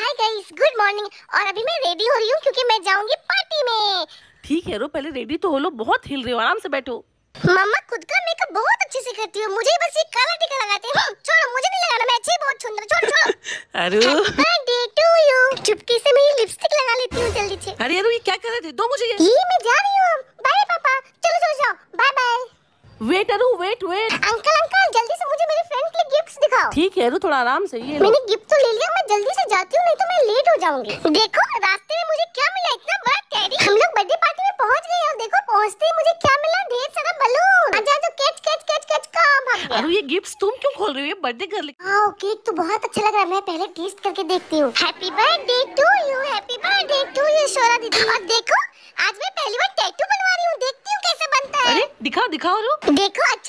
hi guys good morning और अभी मैं रेडी हो रही हूँ क्योंकि मैं जाऊंगी पार्टी में ठीक है रो पहले रेडी तो हो लो बहुत हिल रहे हो आराम से बैठो मम्मा खुद का मेकअप बहुत अच्छे से करती हूँ मुझे बस ये काला टीका लगाते हैं छोड़ो मुझे नहीं लगाना मैं अच्छी बहुत सुंदर छोड़ छोड़ अरे बर्थडे टू यू चुपके से मेरी लिपस्टिक लगा लेती हूँ जल्दी से अरे अरे ये क्या कर रहे थे दो मुझे ये ये मैं जा रही हूँ बाय पापा चलो चलो जाओ bye bye wait Aru wait wait uncle uncle जल्दी से मुझे मेरे फ्रेंड के लिए गिफ्ट्स दिखाओ ठीक है अरु थोड़ा आराम से ये मैंने गिफ्ट तो ले लिया मैं जल्दी जाती हूँ नहीं तो मैं लेट हो जाऊंगी देखो रास्ते में मुझे क्या मिला इतना बड़ा टेडी हम लोग बर्थडे पार्टी में पहुँच गए और देखो पहुँचते ही मुझे क्या मिला ढेर सारा बलून अच्छा तो कैच कैच कैच कैच का अरे ये गिफ्ट तुम क्यों खोल रही हो बर्थडे कर ले आओ केक तो बहुत अच्छा लग रहा है मैं पहले टेस्ट करके देखती हूँ happy birthday to you happy birthday to you Shora दीदी और देखो आज मैं पहली बार टैटू बनवा रही हूँ देखती हूँ कैसे बनता है अरे दिखाओ दिखाओ रो देखो अच्छा